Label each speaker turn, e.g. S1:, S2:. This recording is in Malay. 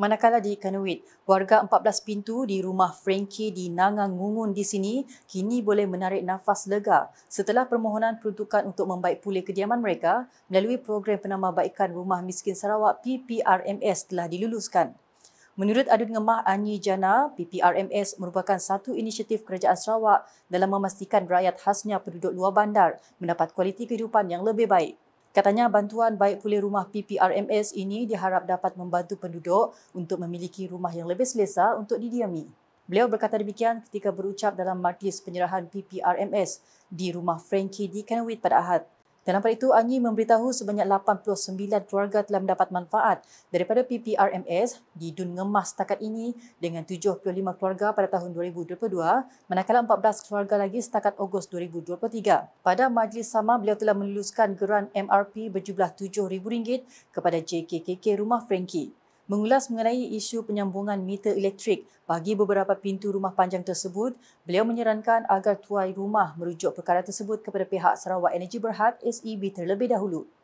S1: Manakala di Kanuit, warga 14 pintu di rumah Frankie di Nangang Ngungun di sini kini boleh menarik nafas lega setelah permohonan peruntukan untuk membaik pulih kediaman mereka melalui program penama penambahbaikan rumah miskin Sarawak PPRMS telah diluluskan. Menurut Adun Ngemah Anyi Jana, PPRMS merupakan satu inisiatif kerajaan Sarawak dalam memastikan rakyat khasnya penduduk luar bandar mendapat kualiti kehidupan yang lebih baik. Katanya bantuan baik pulih rumah PPRMS ini diharap dapat membantu penduduk untuk memiliki rumah yang lebih selesa untuk didiami. Beliau berkata demikian ketika berucap dalam majlis penyerahan PPRMS di rumah Frankie di Kenwood pada Ahad. Dalam pada itu, Anyi memberitahu sebanyak 89 keluarga telah mendapat manfaat daripada PPRMS di Dun Ngemas setakat ini dengan 75 keluarga pada tahun 2022 manakala 14 keluarga lagi setakat Ogos 2023. Pada majlis sama, beliau telah meluluskan geran MRP berjumlah RM7,000 kepada JKKK Rumah Frankie. Mengulas mengenai isu penyambungan meter elektrik bagi beberapa pintu rumah panjang tersebut, beliau menyarankan agar tuai rumah merujuk perkara tersebut kepada pihak Sarawak Energy Berhad SEB terlebih dahulu.